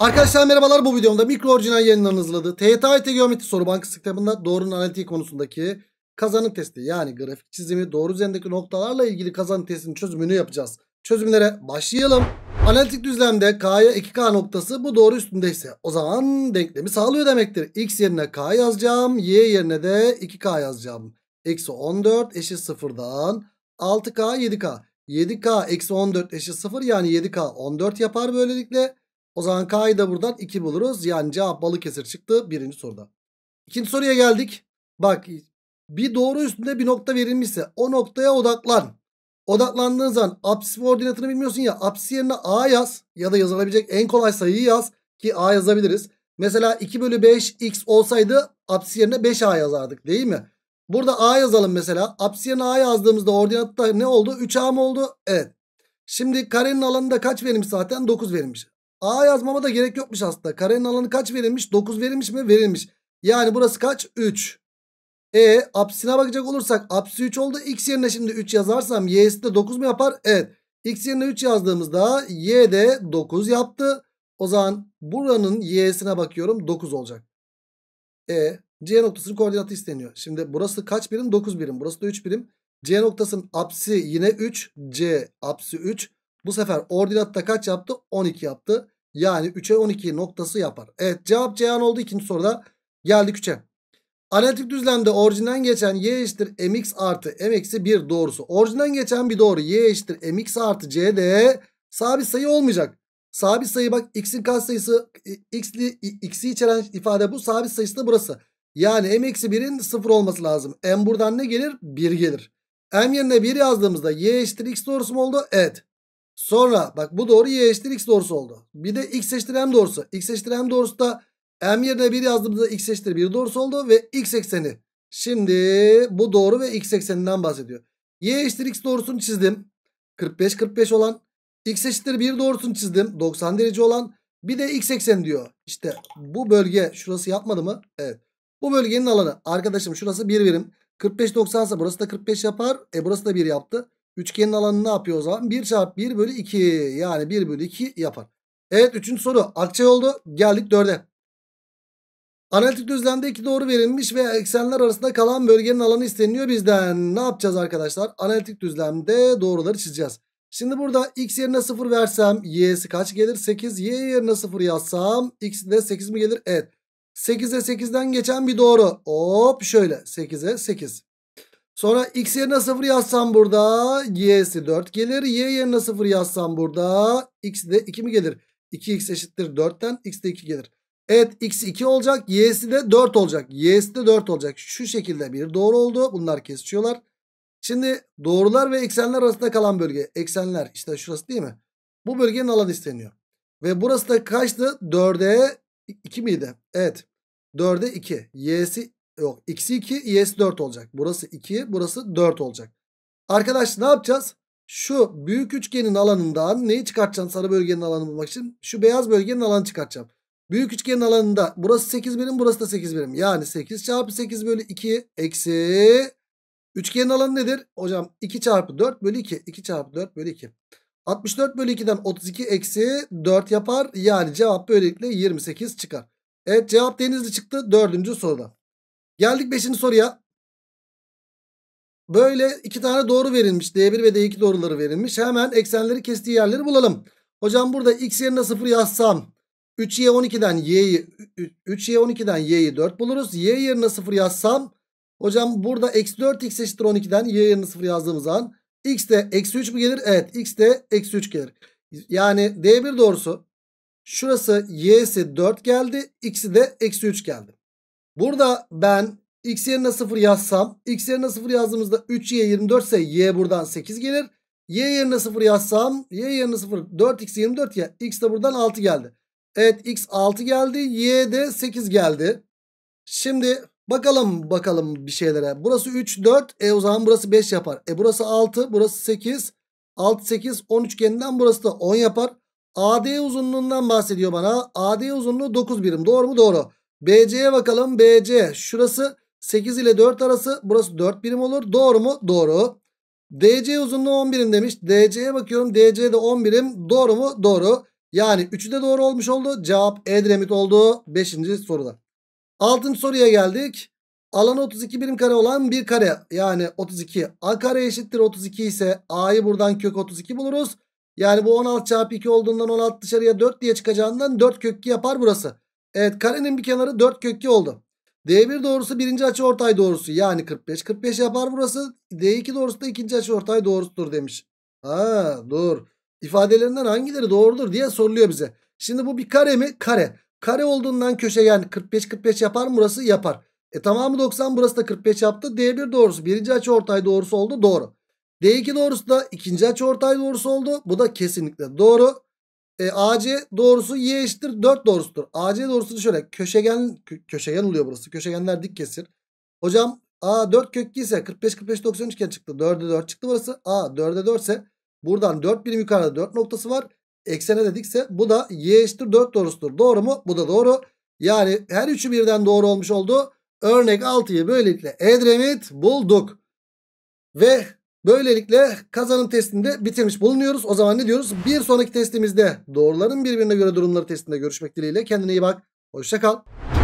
Arkadaşlar merhabalar bu videomda mikro orijinal yayınlarını hızladı. TYT Geometri Soru Bankası kitabında doğrunun analitiği konusundaki kazanım testi yani grafik çizimi doğru üzerindeki noktalarla ilgili kazanım testinin çözümünü yapacağız. Çözümlere başlayalım. Analitik düzlemde K'ya 2K noktası bu doğru üstündeyse o zaman denklemi sağlıyor demektir. X yerine K yazacağım Y yerine de 2K yazacağım. Eksi 14 eşit sıfırdan 6K 7K. 7K eksi 14 eşit 0 yani 7K 14 yapar böylelikle. O zaman K'yı da buradan 2 buluruz. Yani cevap Balıkesir çıktı birinci soruda. İkinci soruya geldik. Bak bir doğru üstünde bir nokta verilmişse o noktaya odaklan. Odaklandığın zaman apsis ordinatını bilmiyorsun ya apsis yerine A yaz ya da yazılabilecek en kolay sayıyı yaz ki A yazabiliriz. Mesela 2 bölü 5 x olsaydı apsis yerine 5A yazardık değil mi? Burada A yazalım mesela. Apsis yerine A yazdığımızda ordinatta ne oldu? 3A mı oldu? Evet. Şimdi karenin alanında kaç verilmiş zaten? 9 verilmiş. A yazmama da gerek yokmuş aslında. Karenin alanı kaç verilmiş? 9 verilmiş mi? Verilmiş. Yani burası kaç? 3. E apsisine bakacak olursak apsisi 3 oldu. X yerine şimdi 3 yazarsam y'si de 9 mu yapar? Evet. X yerine 3 yazdığımızda y de 9 yaptı. O zaman buranın y'sine bakıyorum 9 olacak. E C noktasının koordinatı isteniyor. Şimdi burası kaç birim? 9 birim. Burası da 3 birim. C noktasının apsisi yine 3. C apsisi 3. Bu sefer ordinatta kaç yaptı? 12 yaptı. Yani 3'e 12 noktası yapar. Evet cevap Ceyhan oldu ikinci soruda. Geldik 3'e. Analitik düzlemde orijinden geçen y eşittir mx artı m eksi 1 doğrusu. Orijinden geçen bir doğru y eşittir mx artı c de sabit sayı olmayacak. Sabit sayı bak x'in katsayısı x'li x'i içeren ifade bu sabit sayısı da burası. Yani m eksi 1'in 0 olması lazım. m buradan ne gelir? 1 gelir. m yerine 1 yazdığımızda y eşittir x doğrusu mu oldu? Evet. Sonra bak bu doğru y eşittir x doğrusu oldu. Bir de x eşittir m doğrusu. x eşittir m doğrusu da m yerine 1 yazdığımızda x eşittir 1 doğrusu oldu ve x ekseni. Şimdi bu doğru ve x ekseninden bahsediyor. y eşittir x doğrusunu çizdim. 45 45 olan. x eşittir 1 doğrusunu çizdim. 90 derece olan. Bir de x ekseni diyor. İşte bu bölge şurası yapmadı mı? Evet. Bu bölgenin alanı. Arkadaşım şurası 1 birim. 45 90 ise burası da 45 yapar. E burası da 1 yaptı. Üçgenin alanı ne yapıyor o zaman? 1 çarpı 1 bölü 2. Yani 1 bölü 2 yapar. Evet 3. soru. Akçay oldu. Geldik 4'e. Analitik düzlemde iki doğru verilmiş ve eksenler arasında kalan bölgenin alanı isteniyor bizden. Ne yapacağız arkadaşlar? Analitik düzlemde doğruları çizeceğiz. Şimdi burada x yerine 0 versem y'si kaç gelir? 8. y yerine 0 yazsam x de 8 mi gelir? Evet. 8'e 8'den geçen bir doğru. Hop şöyle 8'e 8. Sonra x yerine 0 yazsam burada y'si 4 gelir. Y yerine 0 yazsam burada x de 2 mi gelir? 2x eşittir 4'ten x de 2 gelir. Evet x 2 olacak. Y'si de 4 olacak. Y'si de 4 olacak. Şu şekilde bir doğru oldu. Bunlar kesişiyorlar. Şimdi doğrular ve eksenler arasında kalan bölge. Eksenler işte şurası değil mi? Bu bölgenin alanı isteniyor. Ve burası da kaçtı? 4'e 2 miydi? Evet. 4'e 2. Y'si Yok x'i 2 y'si 4 olacak. Burası 2 burası 4 olacak. Arkadaş ne yapacağız? Şu büyük üçgenin alanından neyi çıkartacağım sarı bölgenin alanını bulmak için? Şu beyaz bölgenin alanı çıkartacağım. Büyük üçgenin alanında burası 8 birim burası da 8 birim. Yani 8 çarpı 8 bölü 2 eksi üçgenin alanı nedir? Hocam 2 çarpı 4 bölü 2. 2 çarpı 4 bölü 2. 64 bölü 2'den 32 eksi 4 yapar. Yani cevap böylelikle 28 çıkar. Evet cevap denizli çıktı dördüncü soruda. Geldik 5. soruya. Böyle iki tane doğru verilmiş. D1 ve D2 doğruları verilmiş. Hemen eksenleri kestiği yerleri bulalım. Hocam burada x yerine 0 yazsam 3y12'den y'yi 3y12'den y'yi 4 buluruz. Y yerine 0 yazsam hocam burada eksi 4x eşittir 12'den y yerine 0 yazdığımız an x de eksi 3 mü gelir? Evet x de eksi 3 gelir. Yani D1 doğrusu şurası y'si 4 geldi. X'i de eksi 3 geldi. Burada ben x yerine 0 yazsam x yerine 0 yazdığımızda 3y 24 ise y buradan 8 gelir. y yerine 0 yazsam y yerine 0 4x 24 ya x de buradan 6 geldi. Evet x 6 geldi y de 8 geldi. Şimdi bakalım bakalım bir şeylere. Burası 3 4 e o zaman burası 5 yapar. E burası 6 burası 8 6 8 10 üçgeninden burası da 10 yapar. AD uzunluğundan bahsediyor bana. AD uzunluğu 9 birim doğru mu? Doğru. BC'ye bakalım. BC şurası 8 ile 4 arası. Burası 4 birim olur. Doğru mu? Doğru. DC uzunluğu 10 birim demiş. DC'ye bakıyorum. DC de 10 birim. Doğru mu? Doğru. Yani 3'ü de doğru olmuş oldu. Cevap Edremit oldu. 5. soruda. 6. soruya geldik. Alanı 32 birim kare olan bir kare. Yani 32. A kare eşittir 32 ise A'yı buradan kök 32 buluruz. Yani bu 16 çarpı 2 olduğundan 16 dışarıya 4 diye çıkacağından 4 kökü yapar burası. Evet karenin bir kenarı 4 kökü oldu. D1 doğrusu birinci açı ortay doğrusu yani 45. 45 yapar burası. D2 doğrusu da ikinci açı ortay doğrusudur demiş. Ha dur. İfadelerinden hangileri doğrudur diye soruluyor bize. Şimdi bu bir kare mi? Kare. Kare olduğundan köşegen 45-45 yapar mı burası? Yapar. E tamamı 90 burası da 45 yaptı. D1 doğrusu birinci açı ortay doğrusu oldu. Doğru. D2 doğrusu da ikinci açı ortay doğrusu oldu. Bu da kesinlikle doğru. E, AC doğrusu y eşittir 4 doğrusudur. AC doğrusu şöyle köşegen köşegen oluyor burası. Köşegenler dik kesir. Hocam A 4 kök 2 ise 45 45 90 üçgen çıktı. 4'e 4 çıktı burası. A 4'e 4 ise buradan 4 birim yukarıda 4 noktası var. Eksene dedikse bu da y eşittir 4 doğrusudur. Doğru mu? Bu da doğru. Yani her üçü birden doğru olmuş oldu. Örnek 6'yı böylelikle Edremit bulduk. Ve Böylelikle kazanım testinde de bitirmiş bulunuyoruz. O zaman ne diyoruz? Bir sonraki testimizde doğruların birbirine göre durumları testinde görüşmek dileğiyle. Kendine iyi bak. Hoşça kal.